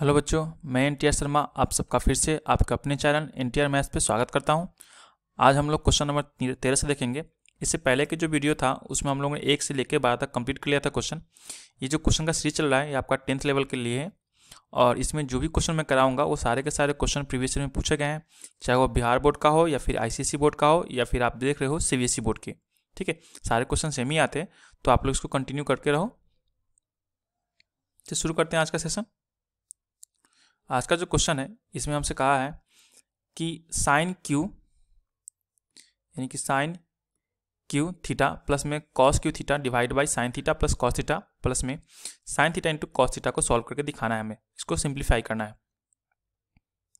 hello बच्चों मैं N T Sharma आप सबका फिर से आपके अपने चैनल एन टी मैथ्स पे स्वागत करता हूं आज हम लोग क्वेश्चन नंबर तेरह से देखेंगे इससे पहले के जो वीडियो था उसमें हम लोगों ने एक से लेकर बारह तक कंप्लीट कर लिया था क्वेश्चन ये जो क्वेश्चन का सीरीज चल रहा है ये आपका टेंथ लेवल के लिए है और इसमें जो भी क्वेश्चन मैं कराऊंगा वो सारे के सारे क्वेश्चन प्रीवियस में पूछे गए हैं चाहे वो बिहार बोर्ड का हो या फिर आई बोर्ड का हो या फिर आप देख रहे हो सी e बोर्ड के ठीक है सारे क्वेश्चन सेम ही आते हैं तो आप लोग इसको कंटिन्यू करके रहो तो शुरू करते हैं आज का सेशन आज का जो क्वेश्चन है इसमें हमसे कहा है कि साइन क्यू यानी कि साइन क्यू थीटा प्लस में cos cube theta divide by sine theta plus cos theta plus में sine theta into cos theta को सॉल्व करके दिखाना है हमें इसको सिंप्लीफाई करना है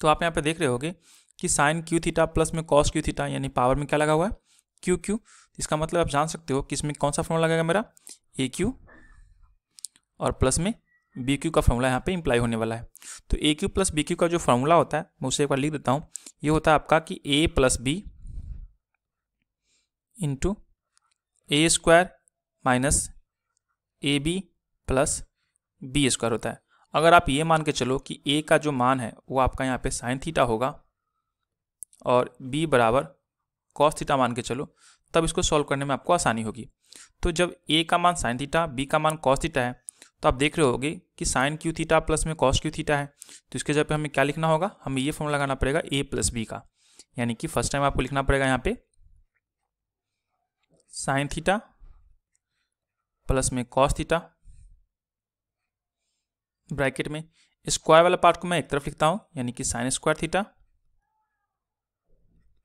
तो आप यहाँ पे देख रहे होगे कि साइन क्यू थीटा प्लस में कॉस क्यू थीटा यानी पावर में क्या लगा हुआ है क्यू क्यू इसका मतलब आप जान सकते हो कि इसमें कौन सा फॉर्म लगेगा मेरा ए क्यू और प्लस में बी क्यू का फॉर्मूला यहाँ पे इम्प्लाई होने वाला है तो A cube plus B cube का जो फॉर्मूला होता है मैं उसे एक बार लिख देता हूँ ये होता है आपका कि A plus B into A square minus A B plus B square होता है अगर आप ये मान के चलो कि ए का जो मान है वो आपका यहाँ पे साइन थीटा होगा और बी बराबर कॉस थीटा मान के चलो तब इसको सॉल्व करने में आपको आसानी होगी तो जब ए का मान साइन थीटा बी का मान कॉस थीटा है तो आप देख रहे होगे कि साइन क्यू थीटा प्लस में कॉस क्यू थीटा है तो इसके जगह पे हमें क्या लिखना होगा हमें ये फॉर्म लगाना पड़ेगा ए प्लस बी का यानी कि फर्स्ट टाइम आपको लिखना पड़ेगा यहाँ पे साइन थीटा प्लस में कॉस थीटा ब्रैकेट में स्क्वायर वाला पार्ट को मैं एक तरफ लिखता हूँ यानी कि साइन स्क्वायर थीटा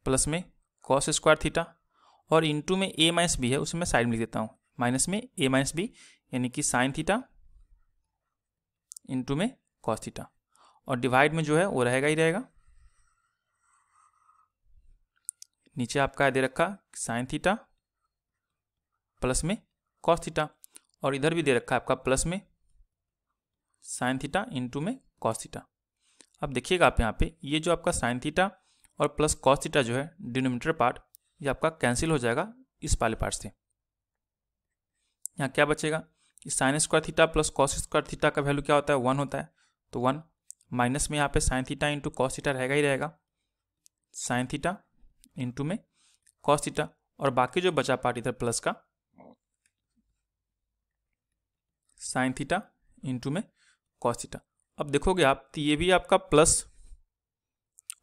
प्लस में कॉस स्क्वायर थीटा और इंटू में ए माइनस बी है उसे मैं साइड में लिख देता हूँ माइनस में ए माइनस बी यानी कि साइन थीटा इंटू में कॉस्थीटा और डिवाइड में जो है वो रहेगा ही रहेगा नीचे आपका दे रखा साइन थीटा प्लस में कॉस थीटा और इधर भी दे रखा है आपका प्लस में साइन थीटा इंटू में कॉस थीटा अब देखिएगा आप यहाँ पे ये जो आपका साइन थीटा और प्लस कॉस थीटा जो है डिनोमीटर पार्ट ये आपका कैंसिल हो जाएगा इस वाले पार्ट से यहाँ क्या बचेगा कि sine square theta plus cos square theta का वैल्यू क्या होता है वन होता है तो वन माइनस में यहाँ पे sine theta into cos theta रहेगा ही रहेगा साइन थीटा इंटू में कॉस थीटा और बाकी जो बचा पार्ट इधर प्लस का साइन थीटा इंटू में कॉस थीटा अब देखोगे आप तो ये भी आपका प्लस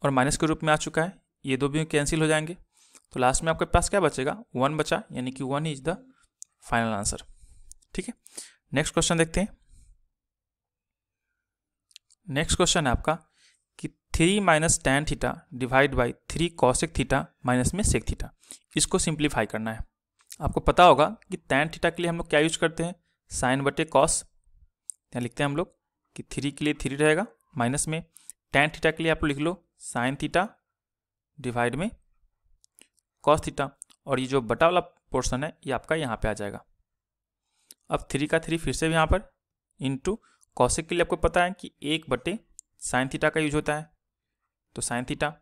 और माइनस के रूप में आ चुका है ये दो भी कैंसिल हो जाएंगे तो लास्ट में आपके पास क्या बचेगा वन बचा यानी कि one is the final answer ठीक है नेक्स्ट क्वेश्चन देखते हैं नेक्स्ट क्वेश्चन है आपका कि three minus ten theta divide by three cosec theta minus में सेक थीटा इसको सिंप्लीफाई करना है आपको पता होगा कि टेन थीटा के लिए हम लोग क्या यूज करते हैं साइन बटे कॉस यहाँ लिखते हैं हम लोग कि थ्री के लिए थ्री रहेगा माइनस में टेन थीटा के लिए आप लिख लो साइन थीटा डिवाइड में कॉस थीटा और ये जो बटा वाला पोर्शन है ये आपका यहाँ पे आ जाएगा अब थ्री का थ्री फिर से यहाँ पर इंटू कौशिक के लिए आपको पता है कि एक बटे साइन थीटा का यूज होता है तो साइन थीटा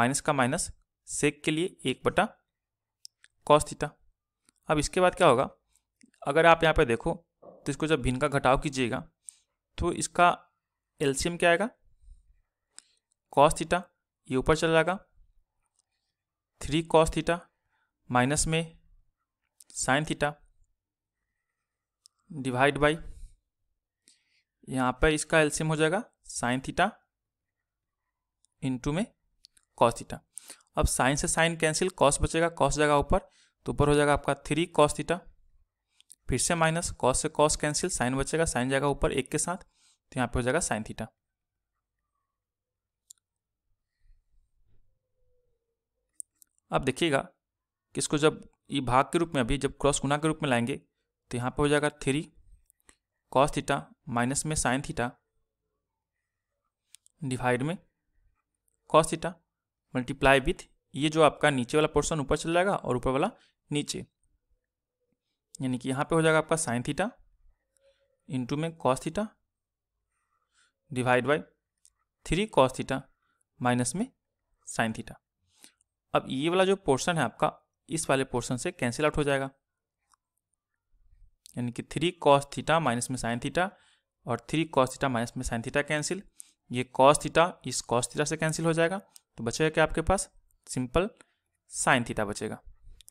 माइनस का माइनस सेक के लिए एक बटा कॉस थीटा अब इसके बाद क्या होगा अगर आप यहाँ पर देखो तो इसको जब भिन्न का घटाव कीजिएगा तो इसका एलसीएम क्या आएगा कॉस थीटा ये ऊपर चला जाएगा थ्री कॉस थीटा माइनस में साइन थीटा डिवाइड बाई यहाँ पर इसका एल्सियम हो जाएगा साइन थीटा इंटू में कॉस थीटा अब साइन से साइन कैंसिल कॉस बचेगा कॉस जगह ऊपर तो ऊपर हो जाएगा आपका थ्री कॉस थीटा फिर से माइनस कॉस से कॉस कैंसिल साइन बचेगा साइन जाएगा ऊपर एक के साथ तो यहाँ पे हो जाएगा साइन थीटा अब देखिएगा कि इसको जब ये भाग के रूप में अभी जब क्रॉस गुना के रूप में लाएंगे तो यहाँ पे हो जाएगा थ्री कॉस थीटा माइनस में साइन थीटा डिवाइड में कॉस थीटा मल्टीप्लाई विथ ये जो आपका नीचे वाला पोर्शन ऊपर चल जाएगा और ऊपर वाला नीचे यानी कि यहाँ पे हो जाएगा आपका साइन थीटा इंटू में cos theta divide by three cos theta minus में साइन थीटा अब ये वाला जो पोर्शन है आपका इस वाले पोर्शन से कैंसिल आउट हो जाएगा यानी कि थ्री कॉस थीटा माइनस में साइन थीटा और थ्री कॉस थीटा माइनस में साइन थीटा कैंसिल ये कॉस थीटा इस कॉस थीटा से कैंसिल हो जाएगा तो बचेगा क्या आपके पास सिंपल साइन थीटा बचेगा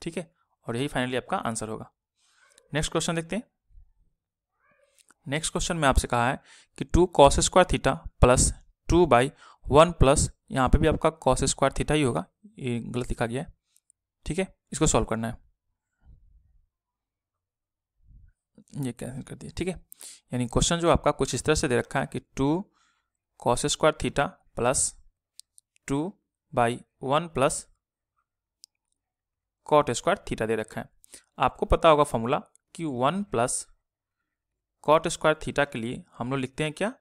ठीक है और यही फाइनली आपका आंसर होगा नेक्स्ट क्वेश्चन देखते हैं नेक्स्ट क्वेश्चन में आपसे कहा है कि two cos square theta plus two by one plus यहाँ पे भी आपका कॉस स्क्वायर थीटा ही होगा ये गलत लिखा गया है ठीक है इसको सॉल्व करना है ये कैंसिल कर दिए ठीक है यानी क्वेश्चन जो आपका कुछ इस तरह से दे रखा है कि two cos square theta plus two by one plus cot square theta दे रखा है आपको पता होगा फॉर्मूला कि one plus cot square theta के लिए हम लोग लिखते हैं क्या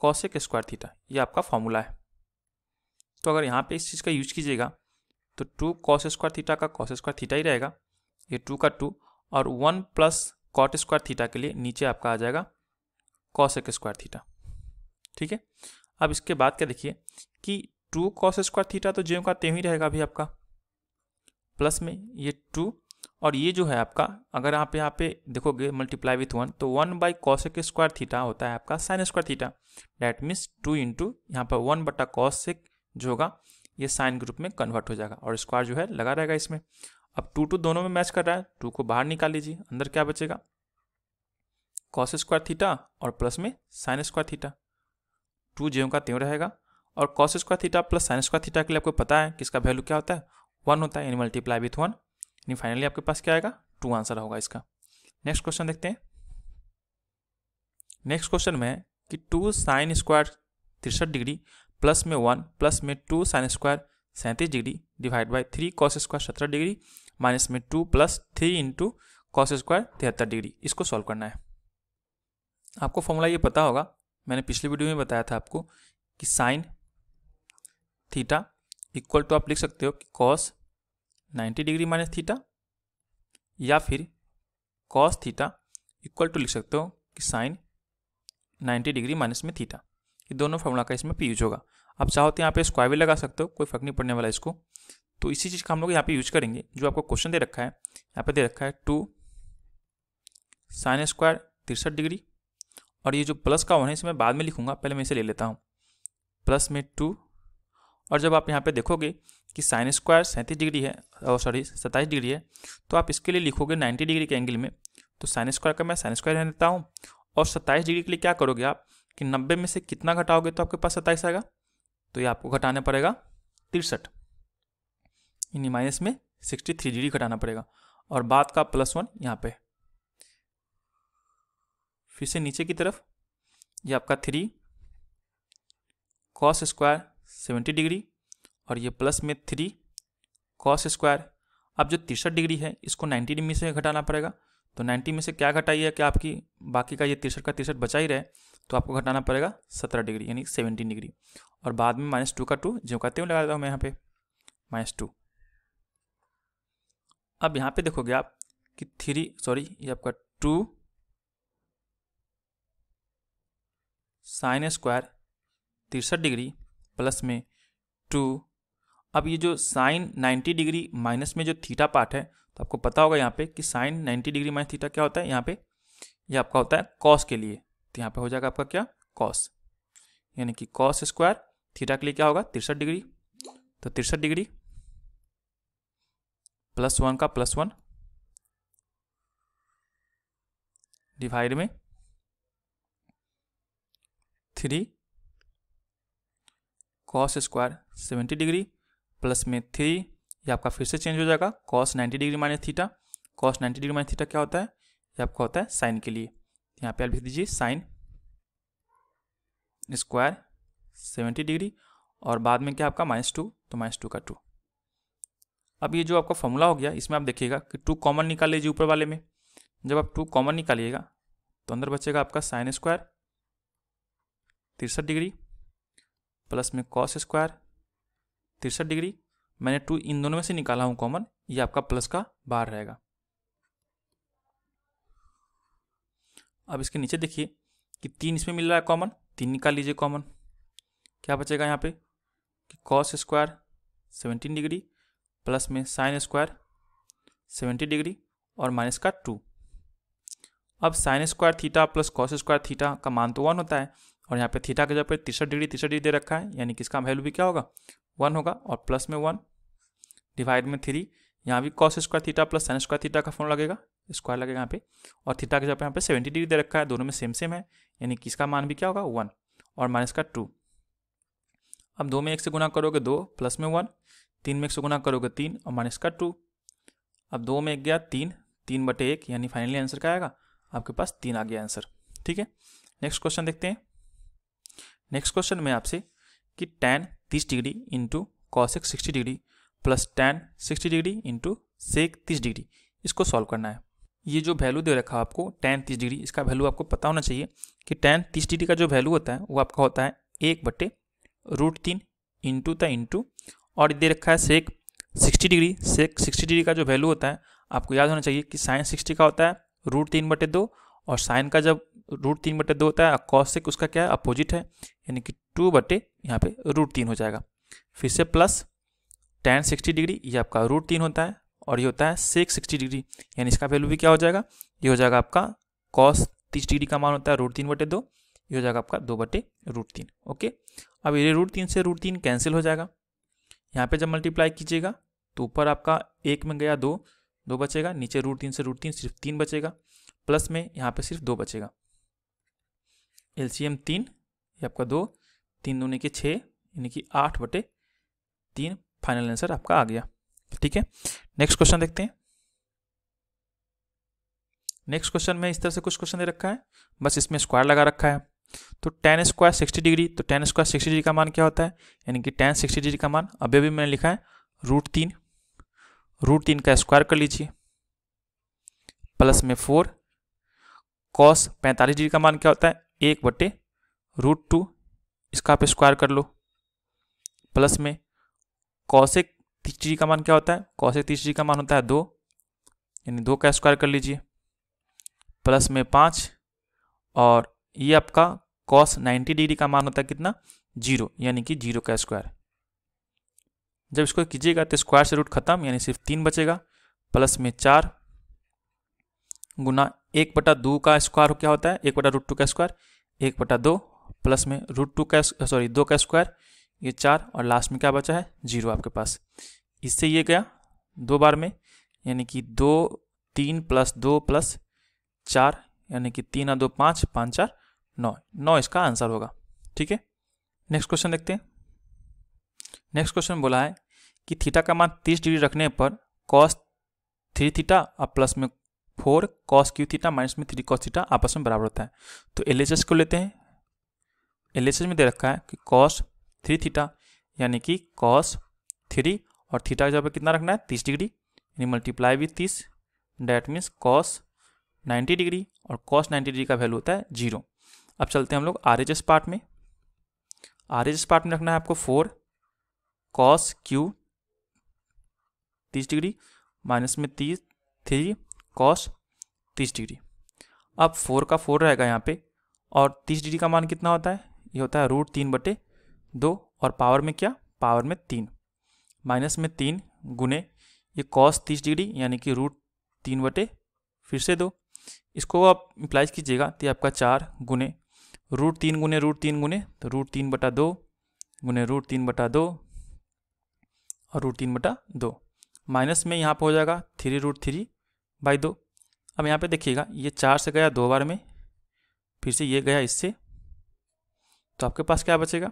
कॉसेक स्क्वायर थीटा ये आपका फॉर्मूला है तो अगर यहाँ पे इस चीज़ का यूज कीजिएगा तो टू कॉस स्क्वायर थीटा का कॉस स्क्वायर थीटा ही रहेगा ये टू का टू और one plus cot square theta के लिए नीचे आपका आ जाएगा कॉसेक स्क्वायर थीटा ठीक है अब इसके बाद क्या देखिए कि टू कॉस स्क्वायर थीटा तो जेम का तेम ही रहेगा अभी आपका प्लस में ये टू और ये जो है आपका अगर आप यहाँ पे देखोगे मल्टीप्लाई विथ वन तो one by cosec square theta होता है आपका sine square theta that means two into यहाँ पर वन बटा कॉसेक जो होगा ये साइन के में कन्वर्ट हो जाएगा और स्क्वायर जो है लगा रहेगा इसमें अब टू टू दोनों में मैच कर रहा है टू को बाहर निकाल लीजिए अंदर क्या बचेगा कॉस स्क्वायर थीटा और प्लस में साइन स्क्वायर थीटा टू ज्यों का त्यों रहेगा और cos square theta plus sine square theta के लिए आपको पता है किसका वैल्यू क्या होता है वन होता है यानी मल्टीप्लाई विथ वन यानी फाइनली आपके पास क्या आएगा टू आंसर होगा इसका नेक्स्ट क्वेश्चन देखते हैं नेक्स्ट क्वेश्चन में कि टू साइन स्क्वायर तिरसठ डिग्री प्लस में वन प्लस में टू साइन स्क्वायर सैंतीस degree divide by three cos square सत्रह डिग्री माइनस में two plus three into cos square तिहत्तर डिग्री इसको सॉल्व करना है आपको फॉर्मूला ये पता होगा मैंने पिछली वीडियो में बताया था आपको कि साइन थीटा इक्वल टू आप लिख सकते हो कि कॉस 90 डिग्री माइनस थीटा या फिर कॉस थीटा इक्वल टू लिख सकते हो कि साइन 90 डिग्री माइनस में थीटा ये दोनों फॉर्मूला का इसमें पी यूज होगा आप चाहो तो यहाँ पे स्क्वायर भी लगा सकते हो कोई फर्क नहीं पड़ने वाला इसको तो इसी चीज़ का हम लोग यहाँ पे यूज करेंगे जो आपको क्वेश्चन दे रखा है यहाँ पे दे रखा है टू साइन स्क्वायर तिरसठ डिग्री और ये जो प्लस का वन है इसे मैं बाद में लिखूंगा पहले मैं इसे ले लेता हूँ प्लस में टू और जब आप यहाँ पे देखोगे कि साइन स्क्वायर सैंतीस डिग्री है और सॉरी सत्ताईस डिग्री है तो आप इसके लिए लिखोगे नाइन्टी डिग्री के एंगल में तो साइन स्क्वायर का मैं साइन स्क्वायर रहने देता हूँ और सत्ताईस डिग्री के लिए क्या करोगे आप कि नब्बे में से कितना घटाओगे तो आपके पास सत्ताईस आएगा तो ये आपको घटाना पड़ेगा तिरसठ यानी माइनस में सिक्सटी थ्री डिग्री घटाना पड़ेगा और बाद का प्लस वन यहाँ पे फिर से नीचे की तरफ ये आपका three cos square seventy degree और ये प्लस में थ्री कॉस स्क्वायर अब जो तिरसठ डिग्री है इसको नाइन्टी डिग्री से घटाना पड़ेगा तो नाइन्टी में से क्या घटाइए कि आपकी बाकी का ये तिरसठ का तिरसठ बचा ही रहे तो आपको घटाना पड़ेगा सत्रह डिग्री यानी सेवेंटीन डिग्री और बाद में माइनस टू का टू जो कहते हुए लगा देता हूँ मैं यहाँ पे माइनस टू अब यहाँ पे देखोगे आप कि थ्री सॉरी ये आपका टू साइन स्क्वायर तिरसठ डिग्री प्लस में टू अब ये जो साइन नाइन्टी डिग्री माइनस में जो थीटा पार्ट है तो आपको पता होगा यहाँ पे कि sine ninety degree minus theta क्या होता है यहाँ पे ये यह आपका होता है कॉस के लिए तो यहाँ पे हो जाएगा आपका क्या कॉस यानी कि कॉस स्क्वायर थीटा के लिए क्या होगा तिरसठ डिग्री तो तिरसठ डिग्री प्लस वन का प्लस वन डिवाइड में three cos square seventy degree plus में थ्री ये आपका फिर से चेंज हो जाएगा cos ninety degree minus theta cos ninety degree minus theta क्या होता है ये आपका होता है साइन के लिए यहाँ पे आप लिख दीजिए साइन स्क्वायर सेवेंटी डिग्री और बाद में क्या आपका माइनस टू तो माइनस टू का टू अब ये जो आपका फॉर्मूला हो गया इसमें आप देखिएगा कि टू कॉमन निकाल लीजिए ऊपर वाले में जब आप टू कॉमन निकालिएगा तो अंदर बचेगा आपका साइन स्क्वायर तिरसठ डिग्री प्लस में कॉस स्क्वायर तिरसठ डिग्री मैंने टू इन दोनों में से निकाला हूँ कॉमन ये आपका प्लस का बार रहेगा अब इसके नीचे देखिए कि तीन इसमें मिल रहा है कॉमन तीन निकाल लीजिए कॉमन क्या बचेगा यहाँ पे कि cos square seventeen degree plus में साइन स्क्वायर सेवेंटी डिग्री और माइनस का टू अब sine square theta plus cos square theta का मान तो वन होता है और यहाँ पे थीटा के जगह पे तिरसठ डिग्री तिरसठ डिग्री दे रखा है यानी कि इसका वैल्यू भी क्या होगा वन होगा और प्लस में वन डिवाइड में थ्री यहाँ भी cos square theta plus sine square theta का फोन लगेगा स्क्वायर लगेगा यहाँ पे और थीटा के जगह पे यहाँ पे सेवेंटी डिग्री दे रखा है दोनों में सेम सेम है यानी किसका मान भी क्या होगा वन और माइनस का टू अब दो में एक से गुना करोगे दो प्लस में वन तीन में एक सौ गुना करोगे तीन और माइनस का टू अब दो में एक गया तीन तीन बटे एक यानी फाइनली आंसर क्या आएगा आपके पास तीन आ गया आंसर ठीक है नेक्स्ट क्वेश्चन देखते हैं नेक्स्ट क्वेश्चन में आपसे कि टेन तीस degree into cosec sixty degree plus tan sixty degree into sec तीस डिग्री इसको सॉल्व करना है ये जो वैल्यू दे रखा है आपको टेन तीस डिग्री इसका वैल्यू आपको पता होना चाहिए कि टेन तीस डिग्री का जो वैल्यू होता है वो आपका होता है एक बटे रूट तीन इंटू द इंटू और दे रखा है sec sixty degree sec sixty degree का जो वैल्यू होता है आपको याद होना चाहिए कि साइन सिक्सटी का होता है रूट तीन बटे दो और साइन का जब रूट तीन बटे दो होता है कॉस सेक उसका क्या है अपोजिट है यानी कि टू बटे यहाँ पे रूट तीन हो जाएगा फिर से प्लस टेन सिक्सटी डिग्री ये आपका रूट तीन होता है और ये होता है सेक सिक्सटी डिग्री यानी इसका वैल्यू भी क्या हो जाएगा ये हो जाएगा आपका कॉस तीस डिग्री का मान होता है रूट तीन बटे दो ये हो जाएगा आपका दो बटे रूट तीन ओके अब ये रूट तीन से रूट तीन कैंसिल हो जाएगा यहाँ पे जब मल्टीप्लाई कीजिएगा तो ऊपर आपका एक में गया दो दो बचेगा नीचे रूट तीन से रूट तीन सिर्फ तीन बचेगा प्लस में यहाँ पे सिर्फ दो बचेगा एम तीन ये आपका दो तीन दोनों के छः यानी कि आठ बटे तीन फाइनल आंसर आपका आ गया ठीक है नेक्स्ट क्वेश्चन देखते हैं नेक्स्ट क्वेश्चन में इस तरह से कुछ क्वेश्चन दे रखा है बस इसमें स्क्वायर लगा रखा है तो टेन स्क्वायर सिक्सटी डिग्री तो टेन स्क्वायर सिक्सटी डिग्री का मान क्या होता है यानी कि टेन सिक्सटी डिग्री का मान अभी अभी मैंने लिखा है रूट तीन रूट तीन का स्क्वायर कर लीजिए प्लस में फोर कॉस पैंतालीस डिग्री का मान क्या होता है एक बटे रूट टू इसका आप स्क्वायर कर लो प्लस में कौशिक तीस डिग्री का मान क्या होता है कौशिक तीस डिग्री का मान होता है दो यानी दो का स्क्वायर कर लीजिए प्लस में पाँच और ये आपका कॉस 90 डिग्री का मान होता है कितना जीरो यानी कि जीरो का स्क्वायर जब इसको कीजिएगा तो स्क्वायर से रूट खत्म यानी सिर्फ तीन बचेगा प्लस में चार गुना एक बटा दो का स्क्वायर क्या होता है एक बटा रूट टू का स्क्वायर एक बटा दो प्लस में रूट टू का सॉरी दो का स्क्वायर ये चार और लास्ट में क्या बचा है जीरो आपके पास इससे ये गया दो बार में यानी कि दो तीन प्लस दो प्लस चार यानी कि तीन और दो पाँच पाँच चार नौ नौ इसका आंसर होगा ठीक है नेक्स्ट क्वेश्चन देखते हैं नेक्स्ट क्वेश्चन बोला है कि थीटा का मान 30 डिग्री रखने पर कॉस थ्री थीटा और प्लस में four cos cube theta minus में थ्री कॉस थीटा आपस में बराबर होता है तो एल को लेते हैं एल में दे रखा है कि कॉस थ्री थीटा यानी कि कॉस थ्री और थीटा जब कितना रखना है तीस डिग्री यानी मल्टीप्लाई विथ तीस that means cos ninety degree और कॉस नाइन्टी डिग्री का वैल्यू होता है जीरो अब चलते हैं हम लोग आर पार्ट में आर पार्ट में रखना है आपको फोर कॉस क्यू तीस डिग्री माइनस में तीस थ्री कॉस तीस डिग्री अब फोर का फोर रहेगा यहाँ पे और तीस डिग्री का मान कितना होता है ये होता है रूट तीन बटे दो और पावर में क्या पावर में तीन माइनस में तीन गुने ये कॉस तीस डिग्री यानी कि रूट तीन बटे फिर से दो इसको आप इम्प्लाइज कीजिएगा तो आपका चार गुने रूट तीन गुने रूट तीन गुने तो रूट तीन बटा दो गुने रूट तीन बटा दो और रूट तीन बटा दो माइनस में यहाँ पर हो जाएगा थ्री रूट थ्री बाई दो अब यहाँ पे देखिएगा ये चार से गया दो बार में फिर से ये गया इससे तो आपके पास क्या बचेगा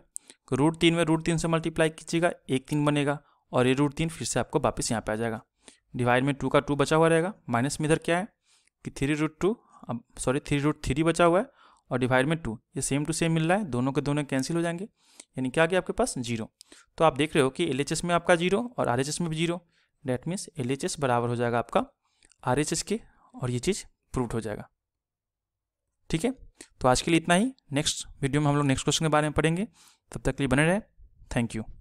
रूट तीन में रूट तीन से मल्टीप्लाई कीजिएगा एक तीन बनेगा और ये रूट तीन फिर से आपको वापस यहाँ पे आ जाएगा डिवाइड में टू का टू बचा हुआ रहेगा माइनस में इधर क्या है कि थ्री रूट टू अब सॉरी थ्री रूट थ्री बचा हुआ है और डिवाइड में टू ये सेम टू सेम मिल रहा है दोनों के दोनों कैंसिल हो जाएंगे यानी क्या गया आपके पास जीरो तो आप देख रहे हो कि एल में आपका जीरो और आर में भी जीरो डैट मीन्स एल बराबर हो जाएगा आपका आर के और ये चीज़ प्रूव हो जाएगा ठीक है तो आज के लिए इतना ही नेक्स्ट वीडियो में हम लोग नेक्स्ट क्वेश्चन के बारे में पढ़ेंगे तब तक के लिए बने रहे थैंक यू